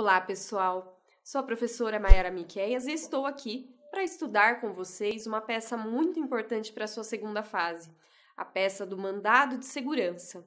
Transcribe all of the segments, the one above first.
Olá, pessoal. Sou a professora Mayara Miqueias e estou aqui para estudar com vocês uma peça muito importante para a sua segunda fase, a peça do mandado de segurança.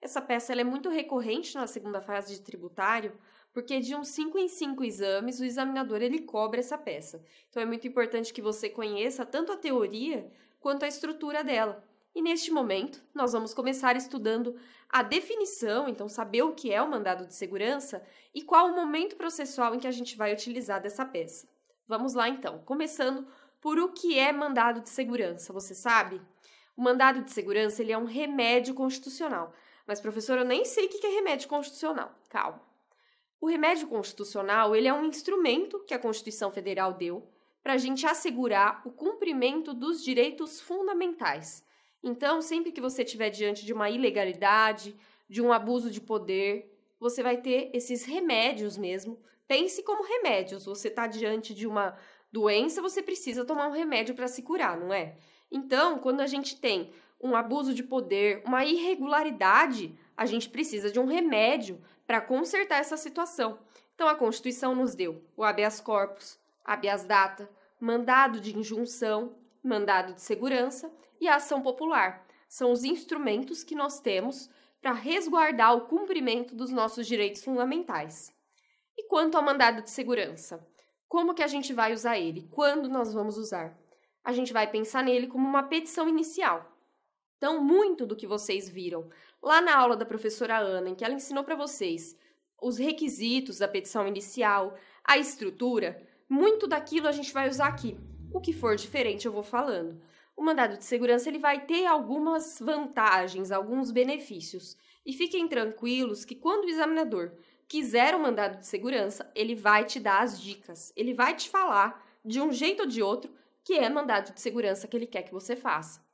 Essa peça é muito recorrente na segunda fase de tributário, porque de uns 5 em 5 exames o examinador ele cobra essa peça. Então é muito importante que você conheça tanto a teoria quanto a estrutura dela, e neste momento, nós vamos começar estudando a definição, então saber o que é o mandado de segurança e qual o momento processual em que a gente vai utilizar dessa peça. Vamos lá então, começando por o que é mandado de segurança. Você sabe? O mandado de segurança ele é um remédio constitucional. Mas professora, eu nem sei o que é remédio constitucional. Calma. O remédio constitucional ele é um instrumento que a Constituição Federal deu para a gente assegurar o cumprimento dos direitos fundamentais então, sempre que você estiver diante de uma ilegalidade, de um abuso de poder, você vai ter esses remédios mesmo. Pense como remédios. Você está diante de uma doença, você precisa tomar um remédio para se curar, não é? Então, quando a gente tem um abuso de poder, uma irregularidade, a gente precisa de um remédio para consertar essa situação. Então, a Constituição nos deu o habeas corpus, habeas data, mandado de injunção mandado de segurança e a ação popular. São os instrumentos que nós temos para resguardar o cumprimento dos nossos direitos fundamentais. E quanto ao mandado de segurança? Como que a gente vai usar ele? Quando nós vamos usar? A gente vai pensar nele como uma petição inicial. Então, muito do que vocês viram lá na aula da professora Ana, em que ela ensinou para vocês os requisitos da petição inicial, a estrutura, muito daquilo a gente vai usar aqui. O que for diferente eu vou falando. O mandado de segurança ele vai ter algumas vantagens, alguns benefícios. E fiquem tranquilos que quando o examinador quiser o um mandado de segurança, ele vai te dar as dicas. Ele vai te falar de um jeito ou de outro que é mandado de segurança que ele quer que você faça.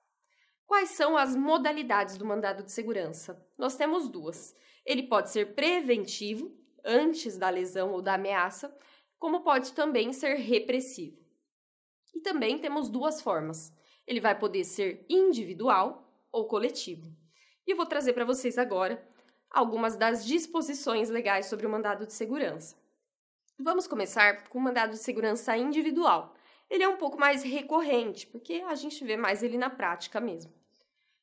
Quais são as modalidades do mandado de segurança? Nós temos duas. Ele pode ser preventivo, antes da lesão ou da ameaça, como pode também ser repressivo. E também temos duas formas. Ele vai poder ser individual ou coletivo. E eu vou trazer para vocês agora algumas das disposições legais sobre o mandado de segurança. Vamos começar com o mandado de segurança individual. Ele é um pouco mais recorrente, porque a gente vê mais ele na prática mesmo.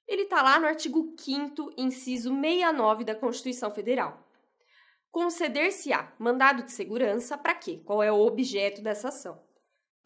Ele está lá no artigo 5, inciso 69 da Constituição Federal. Conceder-se-á mandado de segurança para quê? Qual é o objeto dessa ação?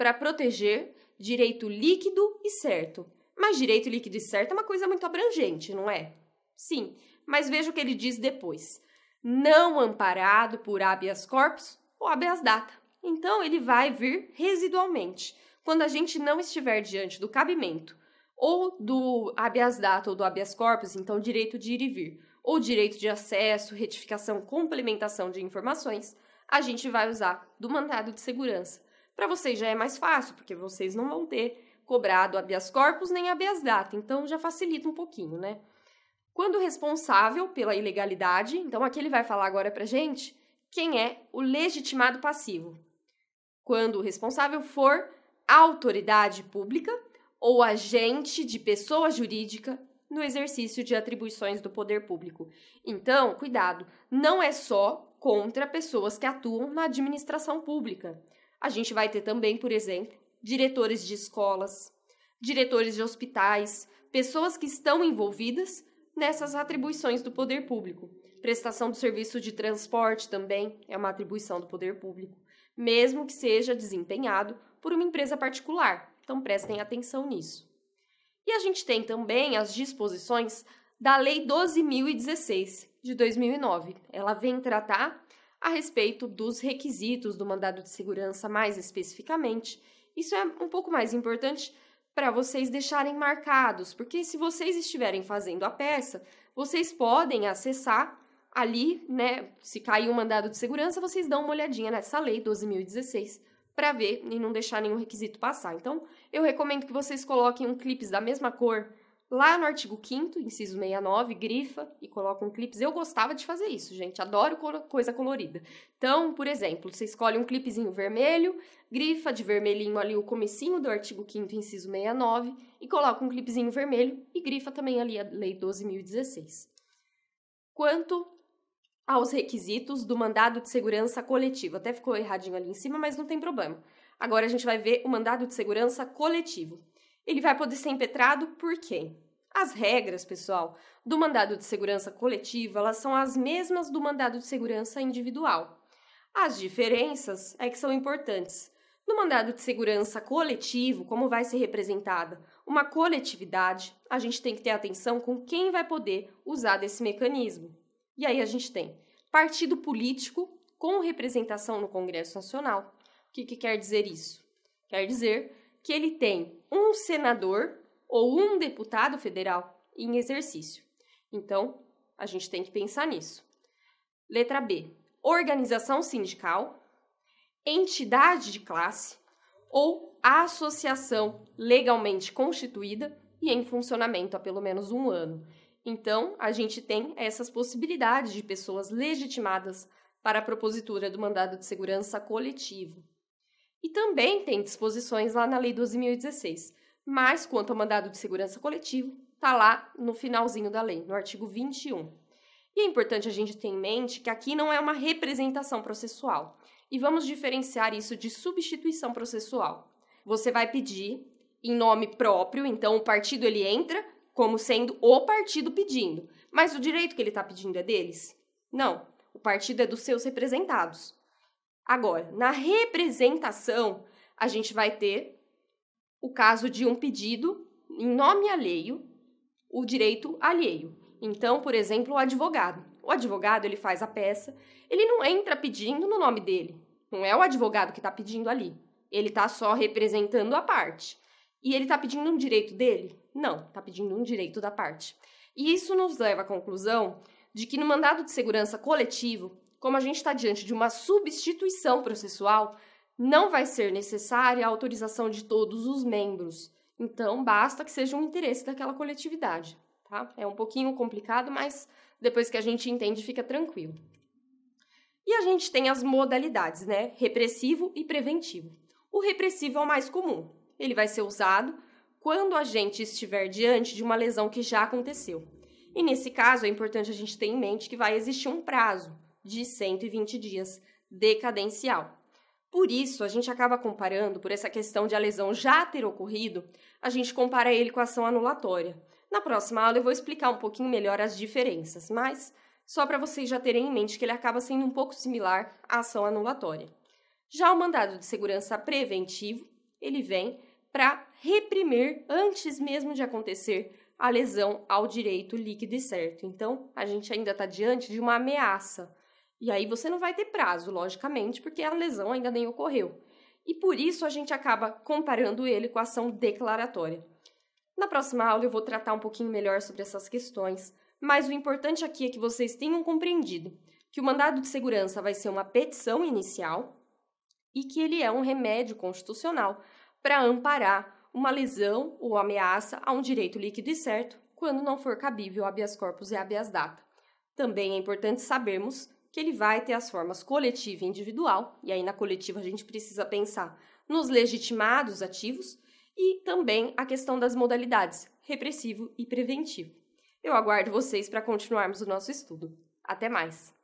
para proteger direito líquido e certo. Mas direito líquido e certo é uma coisa muito abrangente, não é? Sim, mas veja o que ele diz depois. Não amparado por habeas corpus ou habeas data. Então ele vai vir residualmente. Quando a gente não estiver diante do cabimento ou do habeas data ou do habeas corpus, então direito de ir e vir, ou direito de acesso, retificação, complementação de informações, a gente vai usar do mandado de segurança para vocês já é mais fácil, porque vocês não vão ter cobrado habeas corpus nem habeas data, então já facilita um pouquinho, né? Quando responsável pela ilegalidade, então aqui ele vai falar agora pra gente quem é o legitimado passivo. Quando o responsável for autoridade pública ou agente de pessoa jurídica no exercício de atribuições do poder público. Então, cuidado, não é só contra pessoas que atuam na administração pública. A gente vai ter também, por exemplo, diretores de escolas, diretores de hospitais, pessoas que estão envolvidas nessas atribuições do poder público. Prestação do serviço de transporte também é uma atribuição do poder público, mesmo que seja desempenhado por uma empresa particular. Então prestem atenção nisso. E a gente tem também as disposições da Lei 12.016 de 2009. Ela vem tratar a respeito dos requisitos do mandado de segurança mais especificamente. Isso é um pouco mais importante para vocês deixarem marcados, porque se vocês estiverem fazendo a peça, vocês podem acessar ali, né? Se cair um mandado de segurança, vocês dão uma olhadinha nessa lei 12016 para ver e não deixar nenhum requisito passar. Então, eu recomendo que vocês coloquem um clipe da mesma cor Lá no artigo 5 inciso 69, grifa e coloca um clipes. Eu gostava de fazer isso, gente. Adoro coisa colorida. Então, por exemplo, você escolhe um clipezinho vermelho, grifa de vermelhinho ali o comecinho do artigo 5 inciso 69 e coloca um clipezinho vermelho e grifa também ali a lei 12016. Quanto aos requisitos do mandado de segurança coletivo. Até ficou erradinho ali em cima, mas não tem problema. Agora a gente vai ver o mandado de segurança coletivo. Ele vai poder ser impetrado por quem? As regras, pessoal, do mandado de segurança coletiva, elas são as mesmas do mandado de segurança individual. As diferenças é que são importantes. No mandado de segurança coletivo, como vai ser representada uma coletividade, a gente tem que ter atenção com quem vai poder usar desse mecanismo. E aí a gente tem partido político com representação no Congresso Nacional. O que, que quer dizer isso? Quer dizer que ele tem um senador ou um deputado federal em exercício. Então, a gente tem que pensar nisso. Letra B: organização sindical, entidade de classe ou associação legalmente constituída e em funcionamento há pelo menos um ano. Então, a gente tem essas possibilidades de pessoas legitimadas para a propositura do mandado de segurança coletivo. E também tem disposições lá na Lei 12.016. Mas quanto ao mandado de segurança coletivo, tá lá no finalzinho da lei, no artigo 21. E é importante a gente ter em mente que aqui não é uma representação processual. E vamos diferenciar isso de substituição processual. Você vai pedir em nome próprio, então o partido ele entra como sendo o partido pedindo. Mas o direito que ele está pedindo é deles? Não. O partido é dos seus representados. Agora, na representação, a gente vai ter o caso de um pedido em nome alheio, o direito alheio. Então, por exemplo, o advogado. O advogado ele faz a peça, ele não entra pedindo no nome dele. Não é o advogado que está pedindo ali. Ele está só representando a parte. E ele está pedindo um direito dele? Não, está pedindo um direito da parte. E isso nos leva à conclusão de que no mandado de segurança coletivo como a gente está diante de uma substituição processual, não vai ser necessária a autorização de todos os membros. Então, basta que seja um interesse daquela coletividade. Tá? É um pouquinho complicado, mas depois que a gente entende, fica tranquilo. E a gente tem as modalidades, né? Repressivo e preventivo. O repressivo é o mais comum. Ele vai ser usado quando a gente estiver diante de uma lesão que já aconteceu. E nesse caso, é importante a gente ter em mente que vai existir um prazo de 120 dias decadencial. Por isso, a gente acaba comparando, por essa questão de a lesão já ter ocorrido, a gente compara ele com a ação anulatória. Na próxima aula eu vou explicar um pouquinho melhor as diferenças, mas só para vocês já terem em mente que ele acaba sendo um pouco similar à ação anulatória. Já o mandado de segurança preventivo, ele vem para reprimir antes mesmo de acontecer a lesão ao direito líquido e certo. Então, a gente ainda está diante de uma ameaça e aí você não vai ter prazo, logicamente, porque a lesão ainda nem ocorreu. E por isso a gente acaba comparando ele com a ação declaratória. Na próxima aula eu vou tratar um pouquinho melhor sobre essas questões, mas o importante aqui é que vocês tenham compreendido que o mandado de segurança vai ser uma petição inicial e que ele é um remédio constitucional para amparar uma lesão ou ameaça a um direito líquido e certo, quando não for cabível habeas corpus e habeas data. Também é importante sabermos que ele vai ter as formas coletiva e individual, e aí na coletiva a gente precisa pensar nos legitimados ativos e também a questão das modalidades repressivo e preventivo. Eu aguardo vocês para continuarmos o nosso estudo. Até mais!